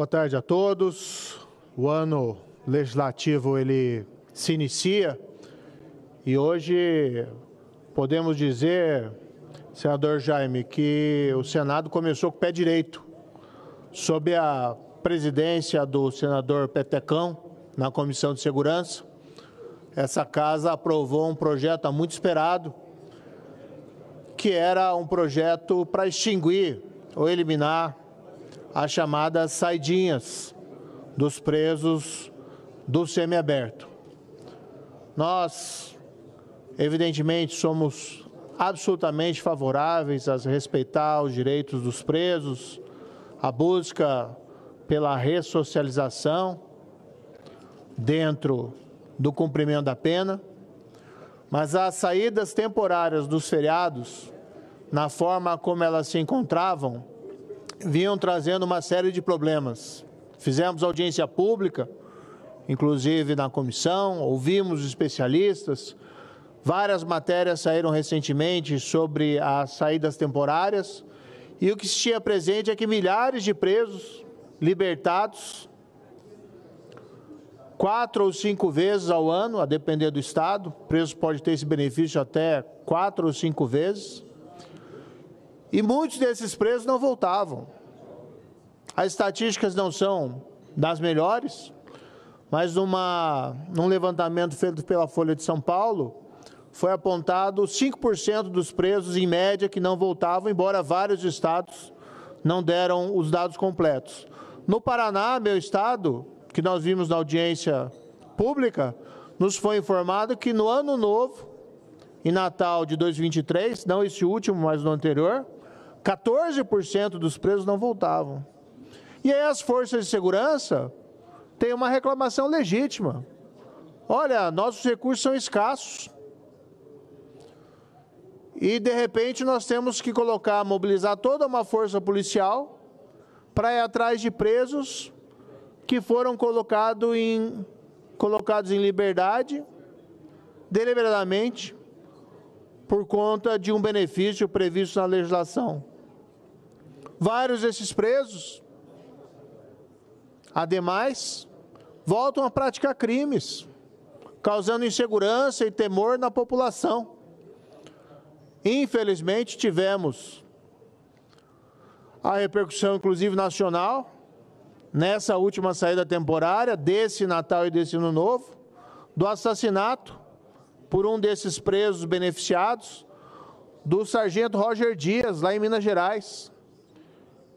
Boa tarde a todos. O ano legislativo ele se inicia e hoje podemos dizer, senador Jaime, que o Senado começou com o pé direito, sob a presidência do senador Petecão na Comissão de Segurança. Essa casa aprovou um projeto muito esperado, que era um projeto para extinguir ou eliminar as chamadas saidinhas dos presos do semiaberto. Nós, evidentemente, somos absolutamente favoráveis a respeitar os direitos dos presos, a busca pela ressocialização dentro do cumprimento da pena, mas as saídas temporárias dos feriados, na forma como elas se encontravam, vinham trazendo uma série de problemas. Fizemos audiência pública, inclusive na comissão, ouvimos especialistas. Várias matérias saíram recentemente sobre as saídas temporárias. E o que se tinha presente é que milhares de presos libertados, quatro ou cinco vezes ao ano, a depender do Estado, o preso pode ter esse benefício até quatro ou cinco vezes. E muitos desses presos não voltavam. As estatísticas não são das melhores, mas numa, num levantamento feito pela Folha de São Paulo, foi apontado 5% dos presos, em média, que não voltavam, embora vários estados não deram os dados completos. No Paraná, meu estado, que nós vimos na audiência pública, nos foi informado que no ano novo, em Natal de 2023, não esse último, mas no anterior, 14% dos presos não voltavam. E aí as forças de segurança têm uma reclamação legítima. Olha, nossos recursos são escassos. E de repente nós temos que colocar, mobilizar toda uma força policial para ir atrás de presos que foram colocado em, colocados em liberdade deliberadamente por conta de um benefício previsto na legislação. Vários desses presos Ademais, voltam a praticar crimes, causando insegurança e temor na população. Infelizmente, tivemos a repercussão, inclusive nacional, nessa última saída temporária, desse Natal e desse Ano Novo, do assassinato por um desses presos beneficiados, do sargento Roger Dias, lá em Minas Gerais.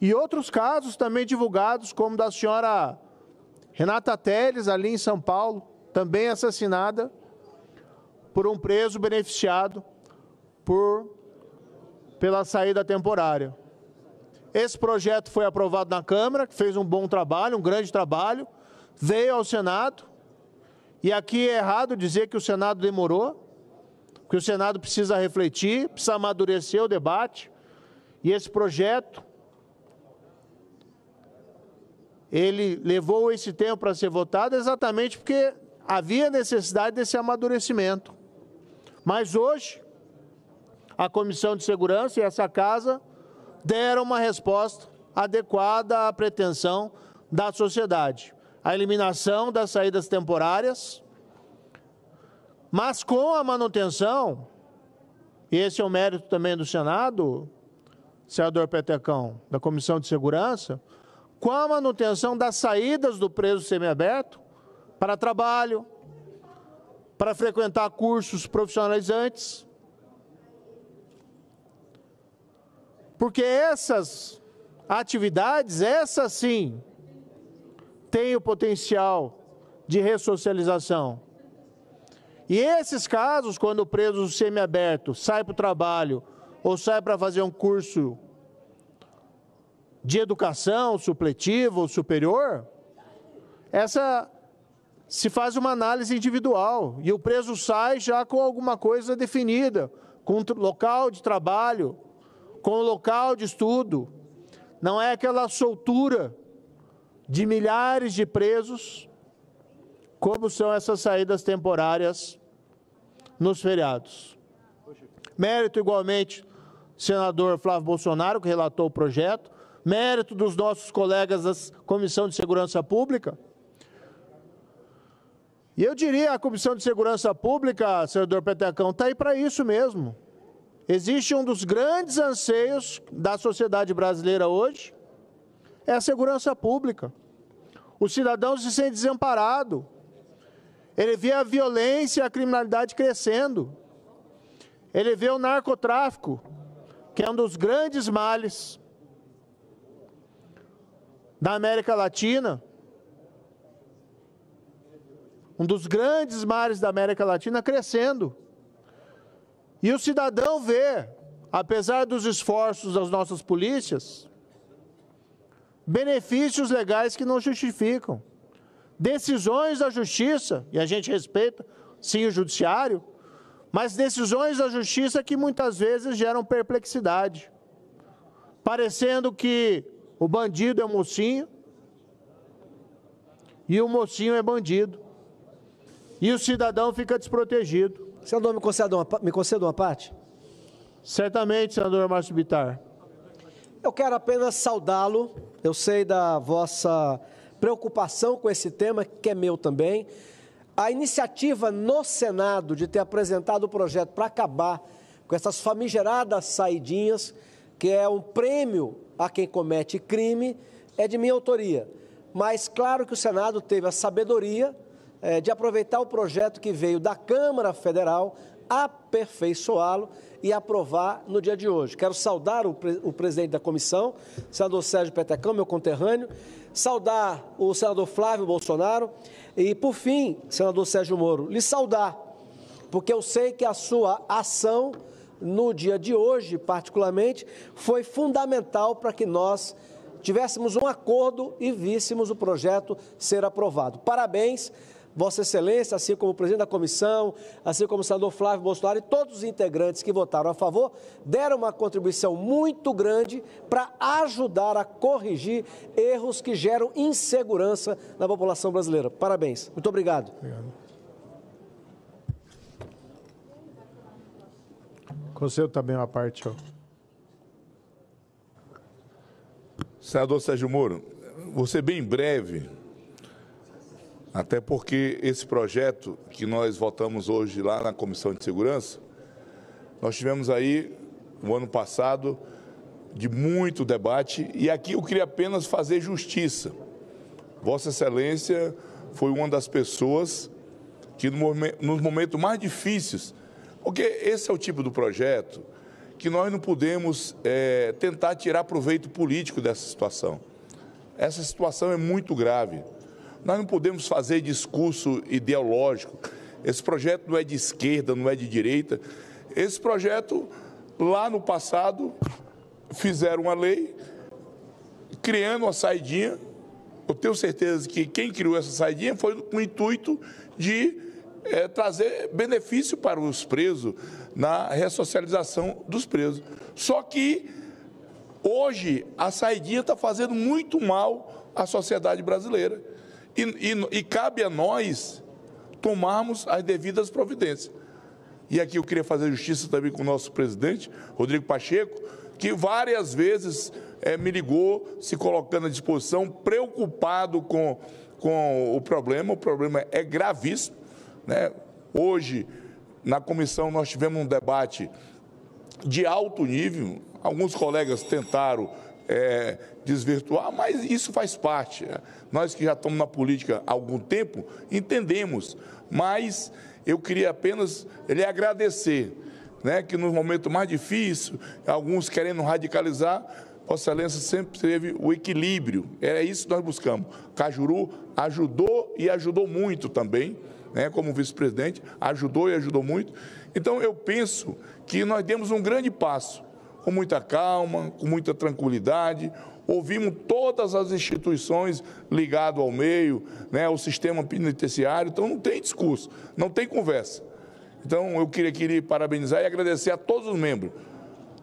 E outros casos também divulgados, como da senhora Renata Teles, ali em São Paulo, também assassinada por um preso beneficiado por pela saída temporária. Esse projeto foi aprovado na Câmara, que fez um bom trabalho, um grande trabalho, veio ao Senado, e aqui é errado dizer que o Senado demorou, que o Senado precisa refletir, precisa amadurecer o debate, e esse projeto ele levou esse tempo para ser votado exatamente porque havia necessidade desse amadurecimento. Mas hoje, a Comissão de Segurança e essa casa deram uma resposta adequada à pretensão da sociedade. A eliminação das saídas temporárias, mas com a manutenção, e esse é o mérito também do Senado, senador Petecão, da Comissão de Segurança, com a manutenção das saídas do preso semiaberto para trabalho, para frequentar cursos profissionalizantes. Porque essas atividades, essas sim, têm o potencial de ressocialização. E esses casos, quando o preso semiaberto sai para o trabalho ou sai para fazer um curso de educação supletivo ou superior, essa se faz uma análise individual e o preso sai já com alguma coisa definida, com local de trabalho, com local de estudo. Não é aquela soltura de milhares de presos, como são essas saídas temporárias nos feriados. Mérito igualmente senador Flávio Bolsonaro, que relatou o projeto, mérito dos nossos colegas da Comissão de Segurança Pública. E eu diria à Comissão de Segurança Pública, senador Petecão, está aí para isso mesmo. Existe um dos grandes anseios da sociedade brasileira hoje, é a segurança pública. O cidadão se sente desamparado. Ele vê a violência e a criminalidade crescendo. Ele vê o narcotráfico, que é um dos grandes males da América Latina, um dos grandes mares da América Latina crescendo. E o cidadão vê, apesar dos esforços das nossas polícias, benefícios legais que não justificam, decisões da justiça, e a gente respeita sim o judiciário, mas decisões da justiça que muitas vezes geram perplexidade, parecendo que o bandido é o mocinho e o mocinho é bandido. E o cidadão fica desprotegido. Senador, me conceda uma, me conceda uma parte? Certamente, senador Márcio Bitar. Eu quero apenas saudá-lo. Eu sei da vossa preocupação com esse tema, que é meu também. A iniciativa no Senado de ter apresentado o projeto para acabar com essas famigeradas saidinhas que é um prêmio a quem comete crime, é de minha autoria. Mas claro que o Senado teve a sabedoria é, de aproveitar o projeto que veio da Câmara Federal, aperfeiçoá-lo e aprovar no dia de hoje. Quero saudar o, pre o presidente da comissão, senador Sérgio Petecão, meu conterrâneo, saudar o senador Flávio Bolsonaro e, por fim, senador Sérgio Moro, lhe saudar, porque eu sei que a sua ação no dia de hoje, particularmente, foi fundamental para que nós tivéssemos um acordo e víssemos o projeto ser aprovado. Parabéns, Vossa Excelência, assim como o presidente da comissão, assim como o senador Flávio Bolsonaro e todos os integrantes que votaram a favor, deram uma contribuição muito grande para ajudar a corrigir erros que geram insegurança na população brasileira. Parabéns. Muito obrigado. obrigado. Conselho também uma parte. Ó. Senador Sérgio Moro, você bem breve, até porque esse projeto que nós votamos hoje lá na Comissão de Segurança, nós tivemos aí, o ano passado, de muito debate, e aqui eu queria apenas fazer justiça. Vossa Excelência foi uma das pessoas que, nos momentos mais difíceis, porque esse é o tipo do projeto que nós não podemos é, tentar tirar proveito político dessa situação. Essa situação é muito grave. Nós não podemos fazer discurso ideológico. Esse projeto não é de esquerda, não é de direita. Esse projeto, lá no passado, fizeram uma lei criando uma saidinha. Eu tenho certeza que quem criou essa saidinha foi com o intuito de é, trazer benefício para os presos na ressocialização dos presos. Só que hoje a saidinha está fazendo muito mal à sociedade brasileira e, e, e cabe a nós tomarmos as devidas providências. E aqui eu queria fazer justiça também com o nosso presidente, Rodrigo Pacheco, que várias vezes é, me ligou, se colocando à disposição, preocupado com, com o problema. O problema é gravíssimo. Né? Hoje, na comissão, nós tivemos um debate de alto nível. Alguns colegas tentaram é, desvirtuar, mas isso faz parte. Né? Nós que já estamos na política há algum tempo, entendemos. Mas eu queria apenas lhe agradecer né, que no momento mais difícil, alguns querendo radicalizar, Vossa Excelência sempre teve o equilíbrio. Era isso que nós buscamos. Cajuru ajudou e ajudou muito também né, como vice-presidente, ajudou e ajudou muito. Então, eu penso que nós demos um grande passo, com muita calma, com muita tranquilidade, ouvimos todas as instituições ligadas ao meio, né, ao sistema penitenciário, então não tem discurso, não tem conversa. Então eu queria, queria parabenizar e agradecer a todos os membros.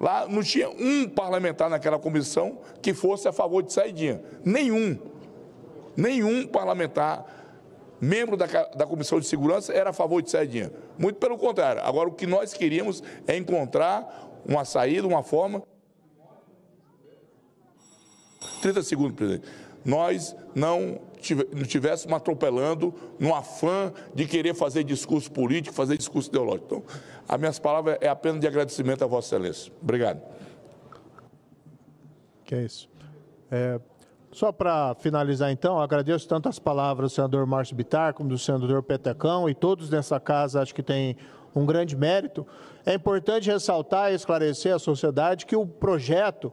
Lá não tinha um parlamentar naquela comissão que fosse a favor de saidinha, nenhum, nenhum parlamentar membro da, da Comissão de Segurança, era a favor de dinheiro. Muito pelo contrário. Agora, o que nós queríamos é encontrar uma saída, uma forma. 30 segundos, presidente. Nós não estivéssemos atropelando no afã de querer fazer discurso político, fazer discurso ideológico. Então, as minhas palavras é apenas de agradecimento a Vossa Excelência. Obrigado. Que é isso. É, só para finalizar, então, agradeço tanto as palavras do senador Márcio Bitar como do senador Petecão e todos nessa casa, acho que tem um grande mérito. É importante ressaltar e esclarecer à sociedade que o projeto,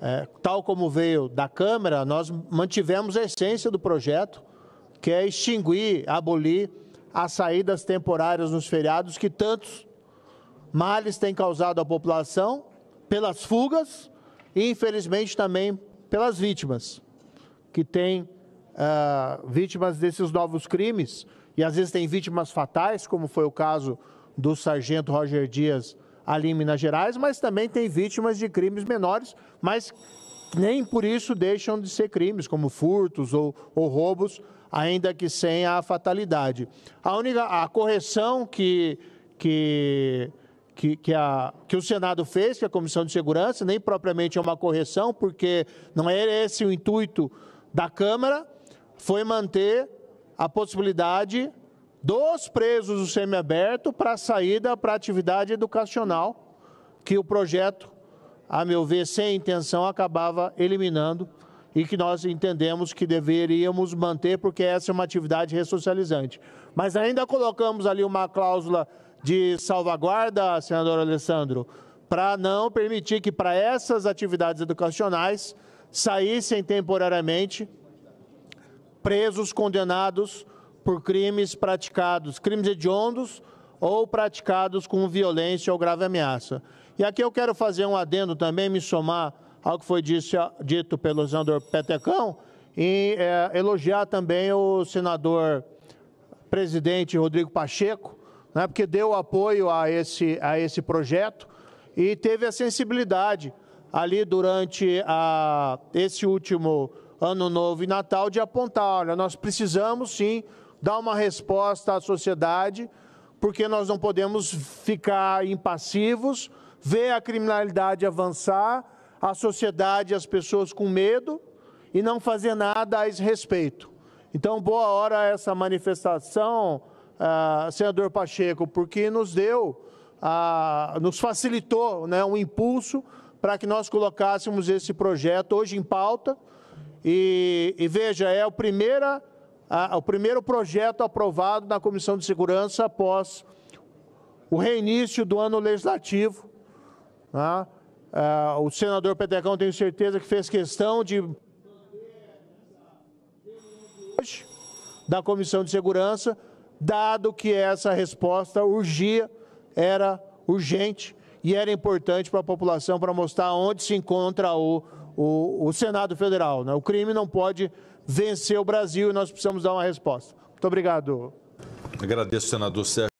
é, tal como veio da Câmara, nós mantivemos a essência do projeto, que é extinguir, abolir as saídas temporárias nos feriados que tantos males têm causado à população pelas fugas e, infelizmente, também pelas vítimas, que têm uh, ah, vítimas desses novos crimes, e às vezes tem vítimas fatais, como foi o caso do sargento Roger Dias ali em Minas Gerais, mas também tem vítimas de crimes menores, mas nem por isso deixam de ser crimes, como furtos ou, ou roubos, ainda que sem a fatalidade. A única a correção que, que que, que, a, que o Senado fez, que a Comissão de Segurança, nem propriamente é uma correção, porque não é esse o intuito da Câmara, foi manter a possibilidade dos presos do semiaberto para saída para atividade educacional, que o projeto, a meu ver, sem intenção, acabava eliminando e que nós entendemos que deveríamos manter, porque essa é uma atividade ressocializante. Mas ainda colocamos ali uma cláusula de salvaguarda, senador Alessandro, para não permitir que para essas atividades educacionais saíssem temporariamente presos condenados por crimes praticados, crimes hediondos ou praticados com violência ou grave ameaça. E aqui eu quero fazer um adendo também, me somar ao que foi disse, dito pelo senador Petecão, e é, elogiar também o senador presidente Rodrigo Pacheco, né, porque deu apoio a esse, a esse projeto e teve a sensibilidade ali durante a, esse último ano novo e Natal de apontar, olha, nós precisamos sim dar uma resposta à sociedade, porque nós não podemos ficar impassivos, ver a criminalidade avançar, a sociedade e as pessoas com medo e não fazer nada a esse respeito. Então, boa hora essa manifestação ah, senador Pacheco, porque nos deu, ah, nos facilitou né, um impulso para que nós colocássemos esse projeto hoje em pauta. E, e veja, é o, primeira, o primeiro projeto aprovado na Comissão de Segurança após o reinício do ano legislativo. Né? Ah, o senador Petecão, tenho certeza que fez questão de da Comissão de Segurança dado que essa resposta urgia, era urgente e era importante para a população para mostrar onde se encontra o, o, o Senado Federal. Né? O crime não pode vencer o Brasil e nós precisamos dar uma resposta. Muito obrigado. Agradeço, senador Sérgio.